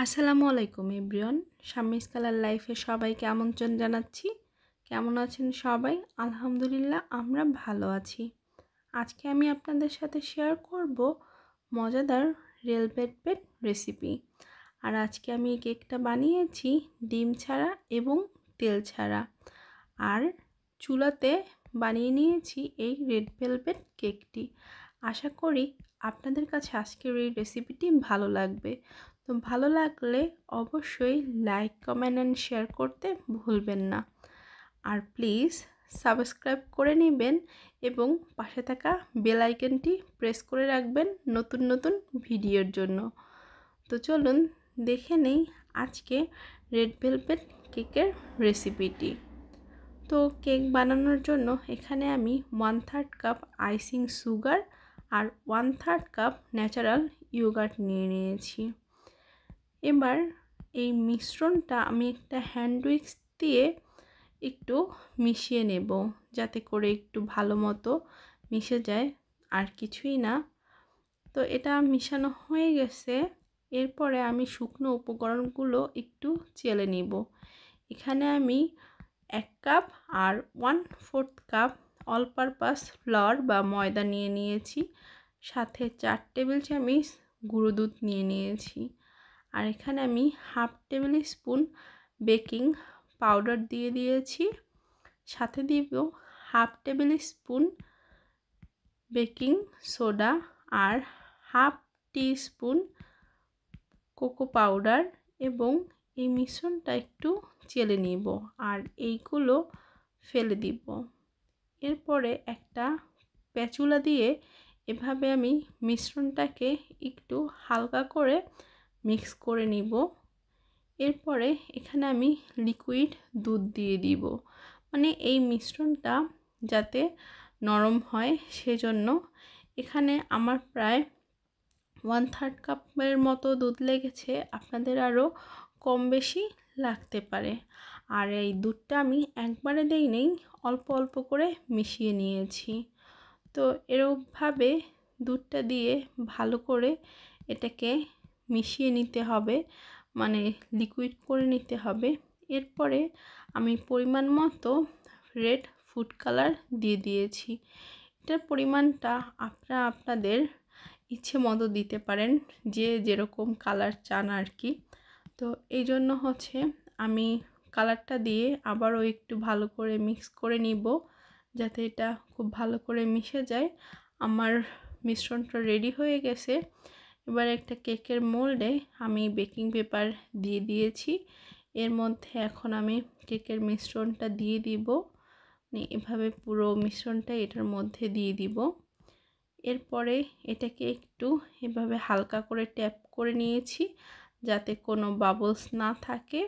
আসসালামু আলাইকুম ইব্রিয়ন স্বামী কালার লাইফে সবাইকে আমন্ত্রণ জানাচ্ছি কেমন আছেন সবাই আলহামদুলিল্লাহ আমরা ভালো আছি আজকে আমি আপনাদের সাথে শেয়ার করব মজাদার রেল বেড পেট রেসিপি আর আজকে আমি এই কেকটা বানিয়েছি ডিম ছাড়া এবং তেল ছাড়া আর চুলাতে বানিয়ে নিয়েছি এই রেড ভেলভেট কেকটি আশা করি আপনাদের কাছে আজকের এই রেসিপিটি ভালো লাগবে তো ভালো লাগলে অবশ্যই লাইক কমেন্ট অ্যান্ড শেয়ার করতে ভুলবেন না আর প্লিজ সাবস্ক্রাইব করে নেবেন এবং পাশে থাকা বেল প্রেস করে রাখবেন নতুন নতুন ভিডিওর জন্য তো চলুন দেখে নেই আজকে রেড ভেলভেট কেকের রেসিপিটি তো কেক বানানোর জন্য এখানে আমি one third cup icing sugar আর one third cup natural yogurt নিয়ে নিয়েছি এবার এই মিশ্রণটা আমি একটা হ্যান্ড উইক্স দিয়ে একটু মিশিয়ে নেব যাতে করে একটু ভালো মতো মিশে যায় আর কিছুই না তো এটা মিশানো হয়ে গেছে এরপরে আমি শুকনো উপকরণগুলো একটু চেলে নিব এখানে আমি এক কাপ আর one fourth cup all purpose flour বা ময়দা নিয়ে নিয়েছি সাথে চার টেবিল চামিচ গুঁড়ো দুধ নিয়ে নিয়েছি আর এখানে আমি half tablespoon baking powder দিয়ে দিয়েছি সাথে দিব half tablespoon baking soda আর half teaspoon cocoa powder এবং এই মিশ্রণটা একটু চেলে নিব আর এইগুলো ফেলে দিব এরপরে একটা প্যাচুলা দিয়ে এভাবে আমি মিশ্রণটাকে একটু হালকা করে মিক্স করে নিব এরপরে এখানে আমি লিকুইড দুধ দিয়ে দিব মানে এই মিশ্রণটা যাতে নরম হয় সেজন্য এখানে আমার প্রায় ওয়ান থার্ড কাপের মতো দুধ লেগেছে আপনাদের আরও কম বেশি লাগতে পারে আর এই দুধটা আমি একবারে দেই নেই অল্প অল্প করে মিশিয়ে নিয়েছি তো এরকমভাবে দুধটা দিয়ে ভালো করে এটাকে মিশিয়ে নিতে হবে মানে লিকুইড করে নিতে হবে এরপরে আমি পরিমাণ মতো রেড ফুড কালার দিয়ে দিয়েছি এটার পরিমাণটা আপনারা আপনাদের ইচ্ছে মতো দিতে পারেন যে যেরকম কালার চান আর কি তো এই জন্য হচ্ছে আমি কালারটা দিয়ে আবারও একটু ভালো করে মিক্স করে নিব যাতে এটা খুব ভালো করে মিশে যায় আমার মিশ্রণটা রেডি হয়ে গেছে এবার একটা কেকের মোল্ডে আমি বেকিং পেপার দিয়ে দিয়েছি এর মধ্যে এখন আমি কেকের মিশ্রণটা দিয়ে দিব মানে এভাবে পুরো মিশ্রণটা এটার মধ্যে দিয়ে দিব এরপরে এটাকে একটু এভাবে হালকা করে ট্যাপ করে নিয়েছি যাতে কোনো বাবলস না থাকে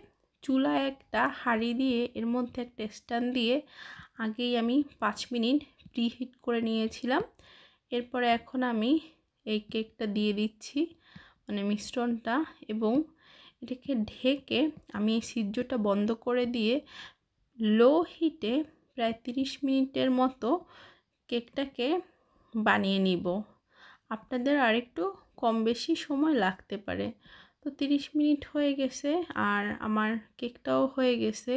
চুলা একটা হাঁড়ি দিয়ে এর মধ্যে একটা স্ট্যান্ড দিয়ে আগেই আমি পাঁচ মিনিট প্রিহিট করে নিয়েছিলাম এরপরে এখন আমি এই কেকটা দিয়ে দিচ্ছি মানে মিশ্রণটা এবং এটাকে ঢেকে আমি এই সিদ্ধটা বন্ধ করে দিয়ে লো হিটে প্রায় তিরিশ মিনিটের মতো কেকটাকে বানিয়ে নিব আপনাদের আরেকটু কম বেশি সময় লাগতে পারে তো তিরিশ মিনিট হয়ে গেছে আর আমার কেকটাও হয়ে গেছে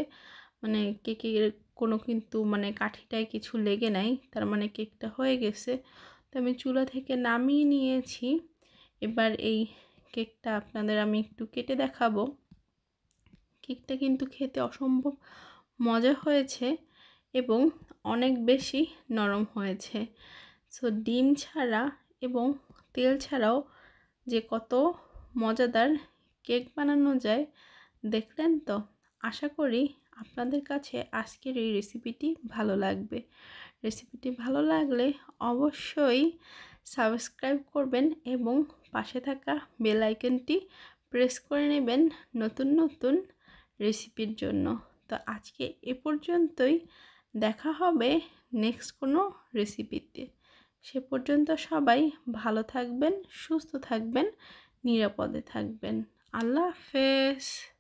মানে কেকের কোনো কিন্তু মানে কাঠিটায় কিছু লেগে নাই তার মানে কেকটা হয়ে গেছে তো আমি চুলা থেকে নামিয়ে নিয়েছি এবার এই কেকটা আপনাদের আমি একটু কেটে দেখাবো কেকটা কিন্তু খেতে অসম্ভব মজা হয়েছে এবং অনেক বেশি নরম হয়েছে সো ডিম ছাড়া এবং তেল ছাড়াও যে কত মজাদার কেক বানানো যায় দেখলেন তো আশা করি আপনাদের কাছে আজকের এই রেসিপিটি ভালো লাগবে রেসিপিটি ভালো লাগলে অবশ্যই সাবস্ক্রাইব করবেন এবং পাশে থাকা বেল আইকনটি প্রেস করে নেবেন নতুন নতুন রেসিপির জন্য তো আজকে এ পর্যন্তই দেখা হবে নেক্সট কোনো রেসিপিতে সে পর্যন্ত সবাই ভালো থাকবেন সুস্থ থাকবেন নিরাপদে থাকবেন আল্লাহ হাফেজ